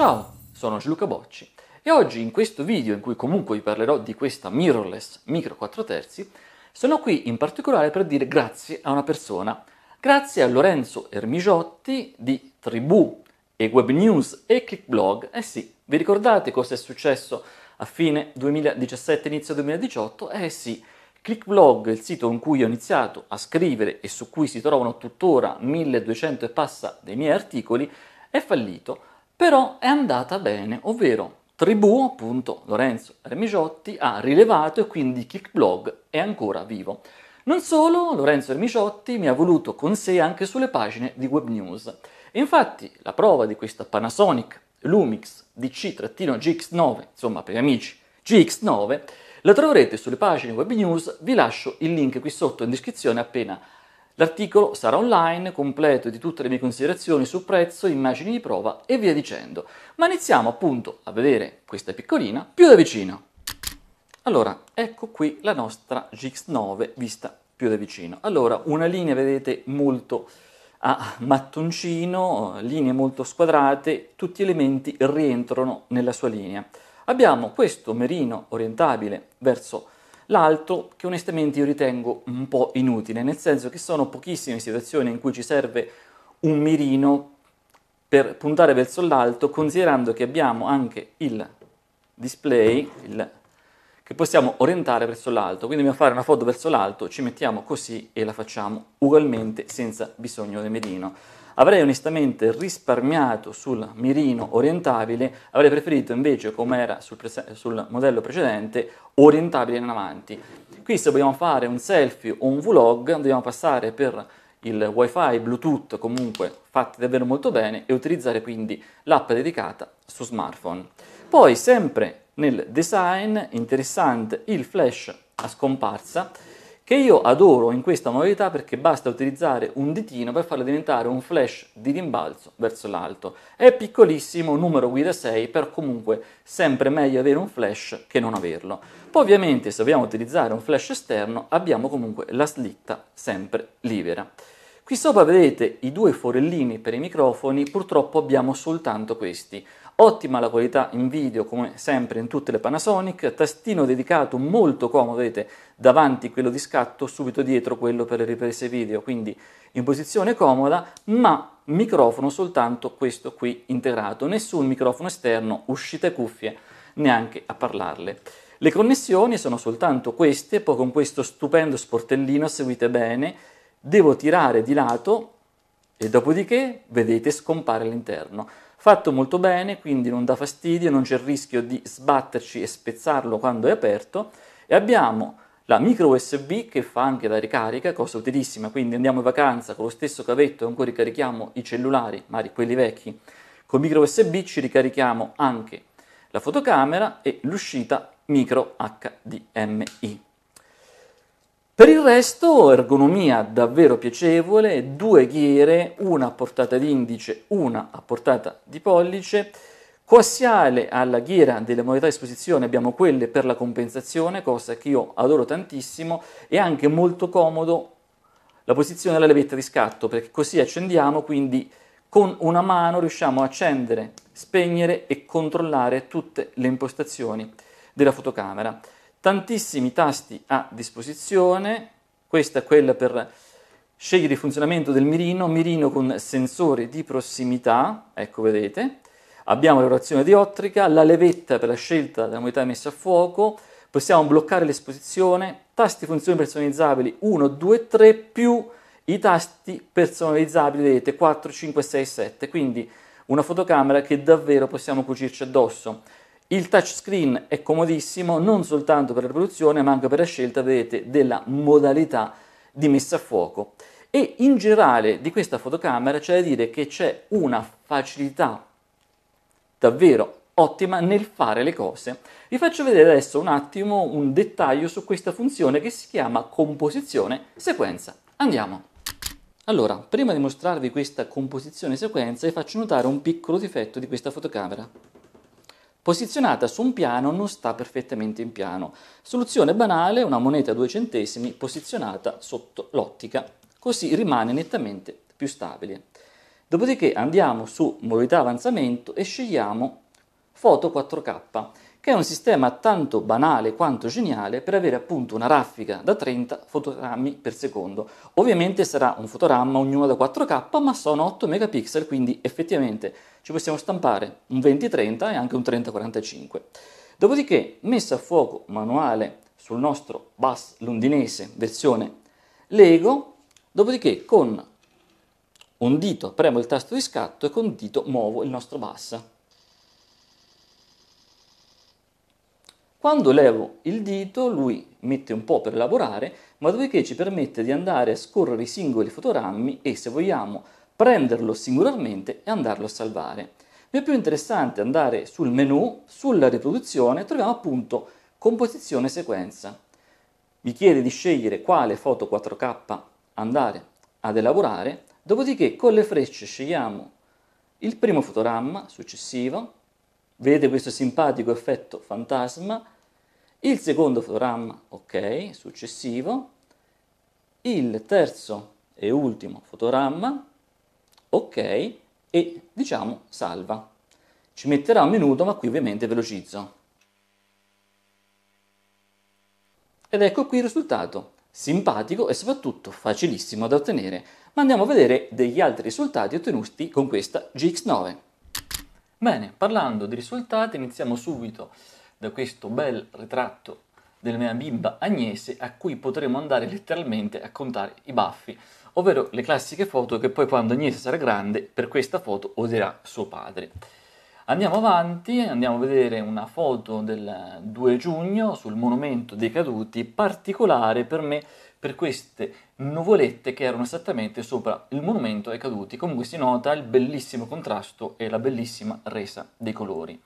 Ciao, sono Gianluca Bocci e oggi in questo video in cui comunque vi parlerò di questa mirrorless micro 4 terzi, sono qui in particolare per dire grazie a una persona, grazie a Lorenzo Ermigiotti di Tribù e Web News e Clickblog. Eh sì, vi ricordate cosa è successo a fine 2017, inizio 2018? Eh sì, Clickblog, il sito in cui ho iniziato a scrivere e su cui si trovano tuttora 1200 e passa dei miei articoli, è fallito però è andata bene, ovvero Tribù, appunto Lorenzo Ermigiotti, ha rilevato e quindi Kickblog è ancora vivo. Non solo, Lorenzo Ermigiotti mi ha voluto con sé anche sulle pagine di Web News. E infatti la prova di questa Panasonic Lumix DC-GX9, insomma per gli amici GX9, la troverete sulle pagine Web News, vi lascio il link qui sotto in descrizione appena L'articolo sarà online, completo di tutte le mie considerazioni su prezzo, immagini di prova e via dicendo. Ma iniziamo appunto a vedere questa piccolina più da vicino. Allora, ecco qui la nostra GX9 vista più da vicino. Allora, una linea vedete molto a mattoncino, linee molto squadrate, tutti gli elementi rientrano nella sua linea. Abbiamo questo merino orientabile verso L'altro che onestamente io ritengo un po' inutile, nel senso che sono pochissime situazioni in cui ci serve un mirino per puntare verso l'alto, considerando che abbiamo anche il display il, che possiamo orientare verso l'alto. Quindi dobbiamo fare una foto verso l'alto, ci mettiamo così e la facciamo ugualmente senza bisogno del mirino. Avrei onestamente risparmiato sul mirino orientabile, avrei preferito invece, come era sul, prese- sul modello precedente, orientabile in avanti. Qui se vogliamo fare un selfie o un vlog dobbiamo passare per il wifi, bluetooth comunque fatti davvero molto bene e utilizzare quindi l'app dedicata su smartphone. Poi sempre nel design interessante il flash a scomparsa che io adoro in questa modalità perché basta utilizzare un ditino per farlo diventare un flash di rimbalzo verso l'alto. È piccolissimo, numero guida 6, però comunque sempre meglio avere un flash che non averlo. Poi ovviamente se vogliamo utilizzare un flash esterno abbiamo comunque la slitta sempre libera. Qui sopra vedete i due forellini per i microfoni, purtroppo abbiamo soltanto questi. Ottima la qualità in video come sempre in tutte le Panasonic, tastino dedicato molto comodo, vedete davanti quello di scatto, subito dietro quello per le riprese video, quindi in posizione comoda, ma microfono soltanto questo qui integrato, nessun microfono esterno, uscite cuffie, neanche a parlarle. Le connessioni sono soltanto queste, poi con questo stupendo sportellino seguite bene, devo tirare di lato e dopodiché, vedete, scompare l'interno. Fatto molto bene, quindi non dà fastidio, non c'è il rischio di sbatterci e spezzarlo quando è aperto e abbiamo la micro USB che fa anche la ricarica, cosa utilissima, quindi andiamo in vacanza con lo stesso cavetto e ancora ricarichiamo i cellulari, magari quelli vecchi, con micro USB ci ricarichiamo anche la fotocamera e l'uscita micro HDMI. Per il resto ergonomia davvero piacevole, due ghiere, una a portata di indice, una a portata di pollice. Coassiale alla ghiera delle modalità a disposizione abbiamo quelle per la compensazione, cosa che io adoro tantissimo, e anche molto comodo la posizione della levetta di scatto, perché così accendiamo, quindi con una mano riusciamo a accendere, spegnere e controllare tutte le impostazioni della fotocamera tantissimi tasti a disposizione, questa è quella per scegliere il funzionamento del mirino, mirino con sensore di prossimità, ecco vedete, abbiamo l'orazione diottrica, la levetta per la scelta della modalità messa a fuoco, possiamo bloccare l'esposizione, tasti funzioni personalizzabili 1, 2, 3 più i tasti personalizzabili, vedete 4, 5, 6, 7, quindi una fotocamera che davvero possiamo cucirci addosso. Il touchscreen è comodissimo non soltanto per la produzione ma anche per la scelta vedete, della modalità di messa a fuoco. E in generale di questa fotocamera c'è da dire che c'è una facilità davvero ottima nel fare le cose. Vi faccio vedere adesso un attimo un dettaglio su questa funzione che si chiama composizione sequenza. Andiamo! Allora, prima di mostrarvi questa composizione sequenza vi faccio notare un piccolo difetto di questa fotocamera posizionata su un piano non sta perfettamente in piano. Soluzione banale, una moneta a due centesimi posizionata sotto l'ottica, così rimane nettamente più stabile. Dopodiché andiamo su modalità avanzamento e scegliamo foto 4K che è un sistema tanto banale quanto geniale per avere appunto una raffica da 30 fotogrammi per secondo. Ovviamente sarà un fotogramma ognuno da 4K, ma sono 8 megapixel, quindi effettivamente ci possiamo stampare un 20-30 e anche un 30-45. Dopodiché, messa a fuoco manuale sul nostro bus londinese versione Lego, dopodiché con un dito premo il tasto di scatto e con un dito muovo il nostro bus. Quando levo il dito, lui mette un po' per lavorare, ma dopodiché ci permette di andare a scorrere i singoli fotogrammi e, se vogliamo, prenderlo singolarmente e andarlo a salvare. Mi è più interessante andare sul menu, sulla riproduzione, troviamo appunto composizione sequenza. Mi chiede di scegliere quale foto 4K andare ad elaborare, dopodiché con le frecce scegliamo il primo fotogramma successivo, Vedete questo simpatico effetto fantasma. Il secondo fotogramma, ok, successivo. Il terzo e ultimo fotogramma, ok, e diciamo salva. Ci metterà un minuto, ma qui ovviamente velocizzo. Ed ecco qui il risultato, simpatico e soprattutto facilissimo da ottenere. Ma andiamo a vedere degli altri risultati ottenuti con questa GX9. Bene, parlando di risultati, iniziamo subito da questo bel ritratto della mia bimba Agnese a cui potremo andare letteralmente a contare i baffi, ovvero le classiche foto che poi quando Agnese sarà grande per questa foto odierà suo padre. Andiamo avanti, andiamo a vedere una foto del 2 giugno sul monumento dei caduti, particolare per me per queste nuvolette che erano esattamente sopra il monumento ai caduti. Comunque si nota il bellissimo contrasto e la bellissima resa dei colori.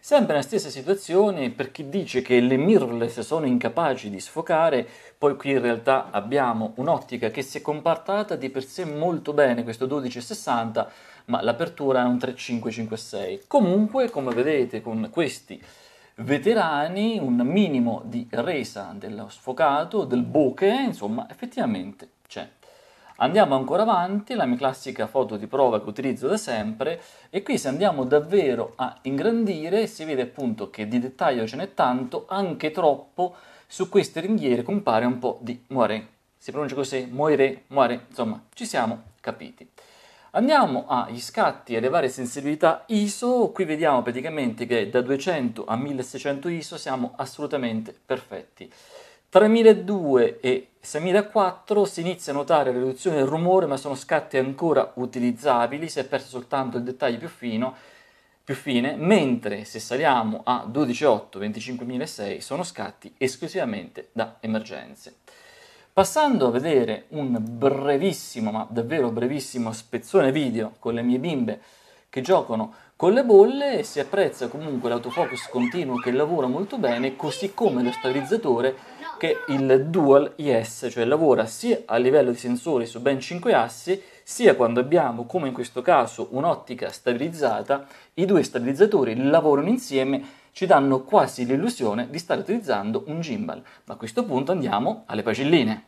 Sempre la stessa situazione, per chi dice che le mirrorless sono incapaci di sfocare, poi qui in realtà abbiamo un'ottica che si è compartata di per sé molto bene, questo 1260, ma l'apertura è un 3556. Comunque, come vedete, con questi veterani, un minimo di resa dello sfocato, del bokeh, insomma, effettivamente c'è. Andiamo ancora avanti, la mia classica foto di prova che utilizzo da sempre e qui se andiamo davvero a ingrandire si vede appunto che di dettaglio ce n'è tanto, anche troppo, su queste ringhiere compare un po' di moire. Si pronuncia così, moire, moire, insomma ci siamo capiti. Andiamo agli scatti e alle varie sensibilità ISO, qui vediamo praticamente che da 200 a 1600 ISO siamo assolutamente perfetti. Tra 3002 e 6004 si inizia a notare la riduzione del rumore ma sono scatti ancora utilizzabili, si è perso soltanto il dettaglio più fino più fine, mentre se saliamo a 12.8, 25.006 sono scatti esclusivamente da emergenze. Passando a vedere un brevissimo, ma davvero brevissimo spezzone video con le mie bimbe che giocano con le bolle, si apprezza comunque l'autofocus continuo che lavora molto bene, così come lo stabilizzatore che il Dual IS, cioè lavora sia a livello di sensori su ben 5 assi, sia quando abbiamo, come in questo caso, un'ottica stabilizzata, i due stabilizzatori lavorano insieme ci danno quasi l'illusione di stare utilizzando un gimbal. Ma a questo punto andiamo alle pagelline.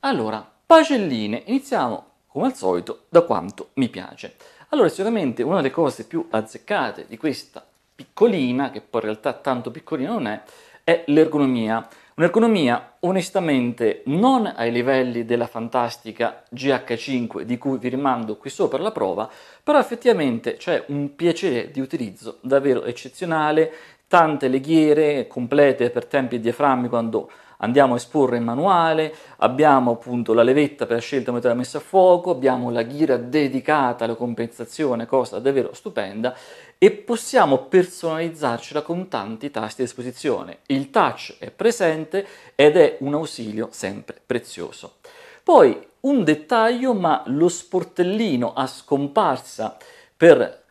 Allora, pagelline, iniziamo come al solito da quanto mi piace. Allora, sicuramente una delle cose più azzeccate di questa piccolina, che poi in realtà tanto piccolina non è, è l'ergonomia. Un'economia onestamente non ai livelli della fantastica GH5 di cui vi rimando qui sopra la prova, però effettivamente c'è un piacere di utilizzo davvero eccezionale, tante leghiere complete per tempi e diaframmi quando andiamo a esporre in manuale, abbiamo appunto la levetta per scelta metà messa a fuoco, abbiamo la ghira dedicata alla compensazione, cosa davvero stupenda e possiamo personalizzarcela con tanti tasti a disposizione. Il touch è presente ed è un ausilio sempre prezioso. Poi un dettaglio, ma lo sportellino a scomparsa per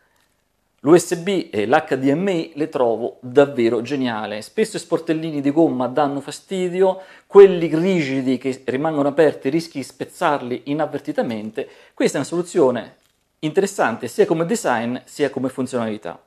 L'USB e l'HDMI le trovo davvero geniale. Spesso i sportellini di gomma danno fastidio, quelli rigidi che rimangono aperti rischi di spezzarli inavvertitamente. Questa è una soluzione interessante sia come design sia come funzionalità.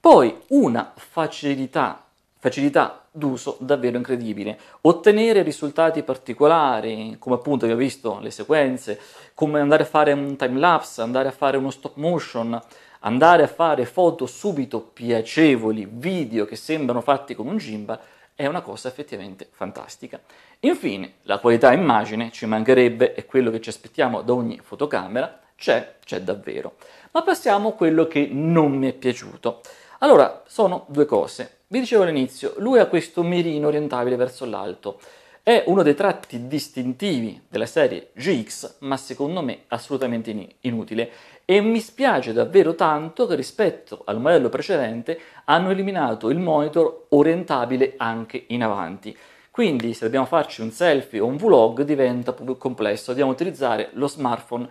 Poi una facilità, facilità d'uso davvero incredibile. Ottenere risultati particolari, come appunto abbiamo visto le sequenze, come andare a fare un time lapse, andare a fare uno stop motion, andare a fare foto subito piacevoli, video che sembrano fatti con un gimbal, è una cosa effettivamente fantastica. Infine, la qualità immagine ci mancherebbe, è quello che ci aspettiamo da ogni fotocamera, c'è, c'è davvero. Ma passiamo a quello che non mi è piaciuto. Allora, sono due cose. Vi dicevo all'inizio, lui ha questo mirino orientabile verso l'alto. È uno dei tratti distintivi della serie GX, ma secondo me assolutamente inutile. E mi spiace davvero tanto che rispetto al modello precedente hanno eliminato il monitor orientabile anche in avanti. Quindi se dobbiamo farci un selfie o un vlog diventa più complesso, dobbiamo utilizzare lo smartphone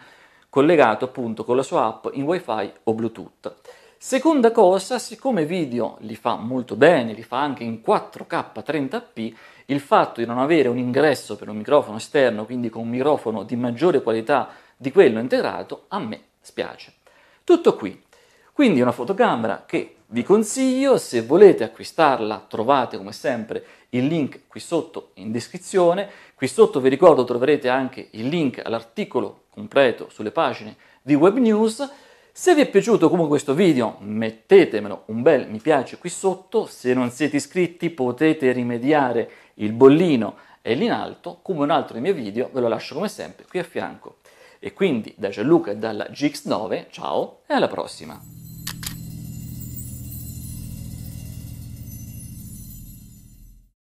collegato appunto con la sua app in wifi o bluetooth. Seconda cosa, siccome video li fa molto bene, li fa anche in 4K 30p, il fatto di non avere un ingresso per un microfono esterno, quindi con un microfono di maggiore qualità di quello integrato, a me spiace. Tutto qui. Quindi una fotocamera che vi consiglio, se volete acquistarla trovate come sempre il link qui sotto in descrizione, qui sotto vi ricordo troverete anche il link all'articolo completo sulle pagine di Web News. Se vi è piaciuto comunque questo video mettetemelo un bel mi piace qui sotto, se non siete iscritti potete rimediare il bollino e lì in alto, come un altro dei miei video ve lo lascio come sempre qui a fianco. E quindi da Gianluca e dalla GX9, ciao e alla prossima!